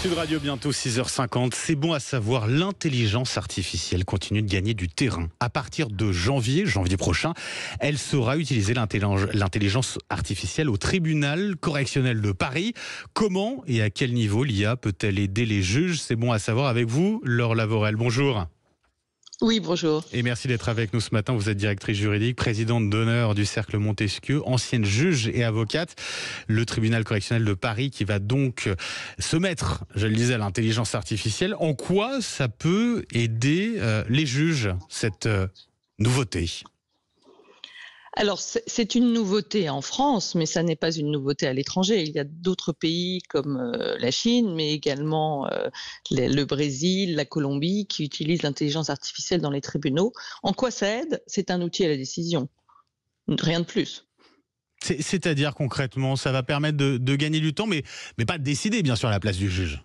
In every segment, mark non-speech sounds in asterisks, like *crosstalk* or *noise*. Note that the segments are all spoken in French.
Sud Radio bientôt 6h50. C'est bon à savoir, l'intelligence artificielle continue de gagner du terrain. À partir de janvier, janvier prochain, elle sera utilisée l'intelligence artificielle au tribunal correctionnel de Paris. Comment et à quel niveau l'IA peut-elle aider les juges C'est bon à savoir avec vous, Laure Lavorel. Bonjour. Oui, bonjour. Et merci d'être avec nous ce matin. Vous êtes directrice juridique, présidente d'honneur du Cercle Montesquieu, ancienne juge et avocate. Le tribunal correctionnel de Paris qui va donc se mettre, je le disais, à l'intelligence artificielle. En quoi ça peut aider euh, les juges, cette euh, nouveauté alors, c'est une nouveauté en France, mais ça n'est pas une nouveauté à l'étranger. Il y a d'autres pays comme euh, la Chine, mais également euh, le Brésil, la Colombie, qui utilisent l'intelligence artificielle dans les tribunaux. En quoi ça aide C'est un outil à la décision. Rien de plus. C'est-à-dire concrètement, ça va permettre de, gagner du temps, mais, pas de décider, bien sûr, à la place du juge.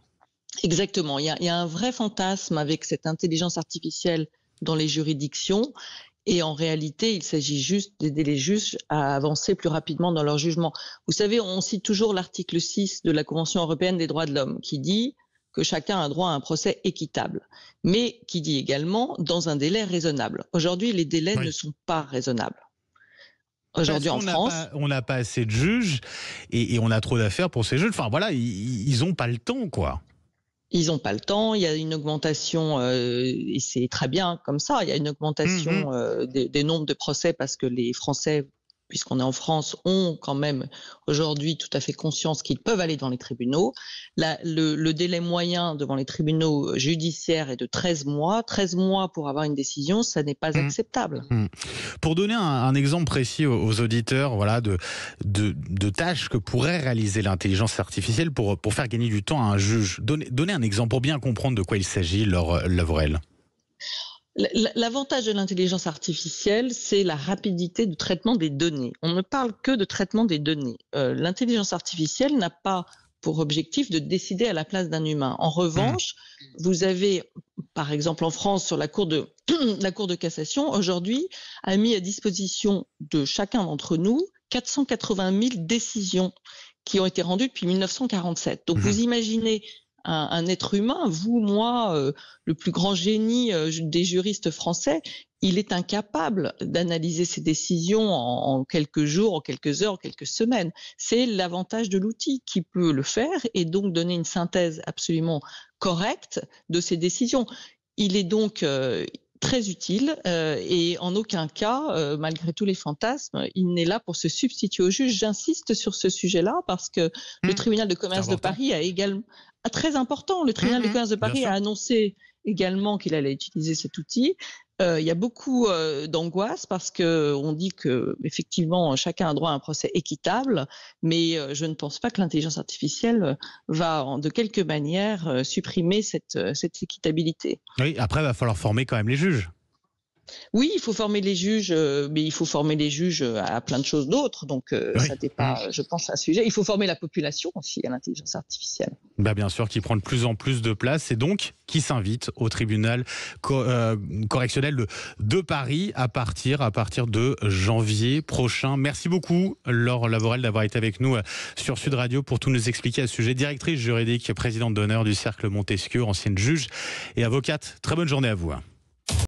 Exactement. il y a un vrai fantasme avec cette intelligence artificielle dans les juridictions et en réalité, il s'agit juste d'aider les juges à avancer plus rapidement dans leur jugement. Vous savez, on cite toujours l'article 6 de la Convention européenne des droits de l'homme qui dit que chacun a droit à un procès équitable, mais qui dit également dans un délai raisonnable. Aujourd'hui, les délais ne sont pas raisonnables. Aujourd'hui en France. on n'a pas assez de juges et, et on a trop d'affaires pour ces juges. Enfin voilà, ils n'ont pas le temps, quoi ils n'ont pas le temps. Il y a une augmentation, euh, et c'est très bien comme ça, il y a une augmentation mmh, mmh. Euh, des, des, nombres de procès parce que les Français puisqu'on est en France, ont quand même aujourd'hui tout à fait conscience qu'ils peuvent aller dans les tribunaux. le, délai moyen devant les tribunaux judiciaires est de 13 mois. 13 mois pour avoir une décision, ça n'est pas mmh. acceptable. Mmh. Pour donner un, exemple précis aux, auditeurs voilà, de, tâches que pourrait réaliser l'intelligence artificielle pour, faire gagner du temps à un juge, donnez, un exemple pour bien comprendre de quoi il s'agit, Laure Lavorel. L'avantage de l'intelligence artificielle, c'est la rapidité de traitement des données. On ne parle que de traitement des données. Euh, l'intelligence artificielle n'a pas pour objectif de décider à la place d'un humain. En revanche, mmh. vous avez, par exemple, en France, sur la Cour de, *clears throat* la cour de cassation, aujourd'hui, a mis à disposition de chacun d'entre nous 480 000 décisions qui ont été rendues depuis 1947. Donc, mmh. vous imaginez un, être humain, vous, moi, euh, le plus grand génie euh, des juristes français, il est incapable d'analyser ses décisions en, quelques jours, en quelques heures, en quelques semaines. C'est l'avantage de l'outil qui peut le faire et donc donner une synthèse absolument correcte de ses décisions. Il est donc euh, très utile et en aucun cas, malgré tous les fantasmes, il n'est là pour se substituer au juge. J'insiste sur ce sujet-là parce que le hmm. tribunal de commerce de Paris a, également très important. Le tribunal mhm. de commerce de Paris a annoncé également qu'il allait utiliser cet outil. Euh, il y a beaucoup euh, d'angoisse parce que on dit que effectivement chacun a droit à un procès équitable, mais euh, je ne pense pas que l'intelligence artificielle va de quelque manière supprimer cette, cette équitabilité. Oui, après il va falloir former quand même les juges. Oui, il faut former les juges, mais il faut former les juges à plein de choses d'autres. Donc, ça n'est pas, je pense, un sujet. Il faut former la population aussi à l'intelligence artificielle. Bah, bien sûr, qui prend de plus en plus de place et donc qui s'invite au tribunal euh, correctionnel de, Paris à partir, à partir de janvier prochain. Merci beaucoup, Laure Lavorel, d'avoir été avec nous euh, sur Sud Radio pour tout nous expliquer à ce sujet. Directrice juridique, présidente d'honneur du Cercle Montesquieu, ancienne juge et avocate. Très bonne journée à vous. Hein.